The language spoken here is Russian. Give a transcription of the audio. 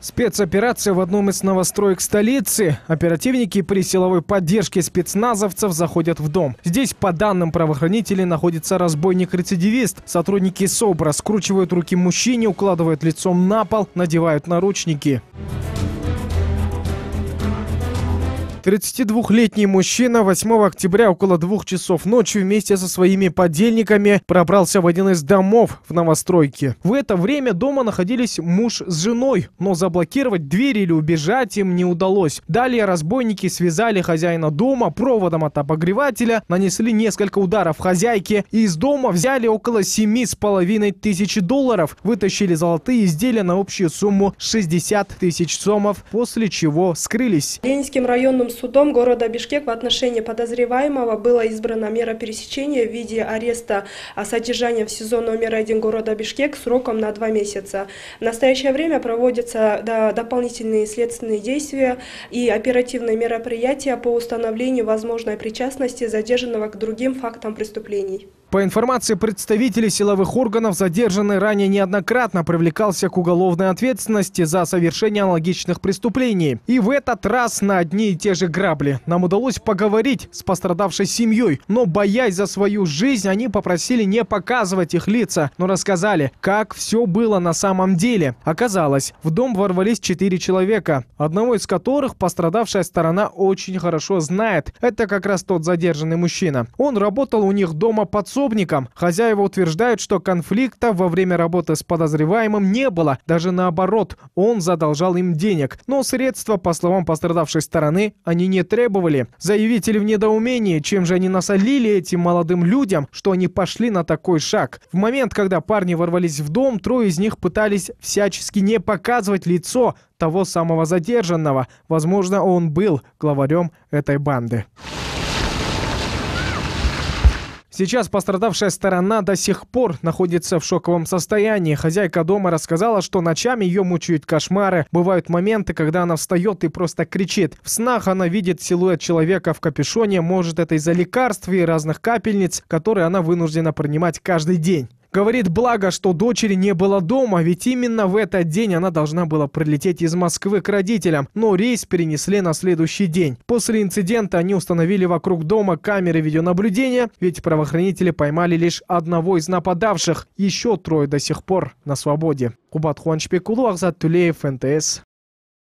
Спецоперация в одном из новостроек столицы. Оперативники при силовой поддержке спецназовцев заходят в дом. Здесь, по данным правоохранителей, находится разбойник-рецидивист. Сотрудники СОБРа скручивают руки мужчине, укладывают лицом на пол, надевают наручники. 32-летний мужчина 8 октября около двух часов ночи вместе со своими подельниками пробрался в один из домов в новостройке. В это время дома находились муж с женой, но заблокировать двери или убежать им не удалось. Далее разбойники связали хозяина дома проводом от обогревателя, нанесли несколько ударов хозяйке и из дома взяли около семи с половиной тысяч долларов, вытащили золотые изделия на общую сумму 60 тысяч сомов, после чего скрылись. Ленинским районным судом города Бишкек в отношении подозреваемого было избрана мера пересечения в виде ареста о а содержании в СИЗО номер один города Бишкек сроком на два месяца. В настоящее время проводятся дополнительные следственные действия и оперативные мероприятия по установлению возможной причастности задержанного к другим фактам преступлений. По информации представителей силовых органов, задержанный ранее неоднократно привлекался к уголовной ответственности за совершение аналогичных преступлений. И в этот раз на одни и те же грабли. Нам удалось поговорить с пострадавшей семьей, но боясь за свою жизнь, они попросили не показывать их лица, но рассказали, как все было на самом деле. Оказалось, в дом ворвались четыре человека, одного из которых пострадавшая сторона очень хорошо знает. Это как раз тот задержанный мужчина. Он работал у них дома под пособникам. Хозяева утверждают, что конфликта во время работы с подозреваемым не было. Даже наоборот, он задолжал им денег. Но средства, по словам пострадавшей стороны, они не требовали. Заявители в недоумении, чем же они насолили этим молодым людям, что они пошли на такой шаг. В момент, когда парни ворвались в дом, трое из них пытались всячески не показывать лицо того самого задержанного. Возможно, он был главарем этой банды. Сейчас пострадавшая сторона до сих пор находится в шоковом состоянии. Хозяйка дома рассказала, что ночами ее мучают кошмары. Бывают моменты, когда она встает и просто кричит. В снах она видит силуэт человека в капюшоне. Может, это из-за лекарств и разных капельниц, которые она вынуждена принимать каждый день. Говорит, благо, что дочери не было дома, ведь именно в этот день она должна была прилететь из Москвы к родителям, но рейс перенесли на следующий день. После инцидента они установили вокруг дома камеры видеонаблюдения, ведь правоохранители поймали лишь одного из нападавших. Еще трое до сих пор на свободе. Кубат Хуаншпекулу, Ахзат Тюлеев, НТС.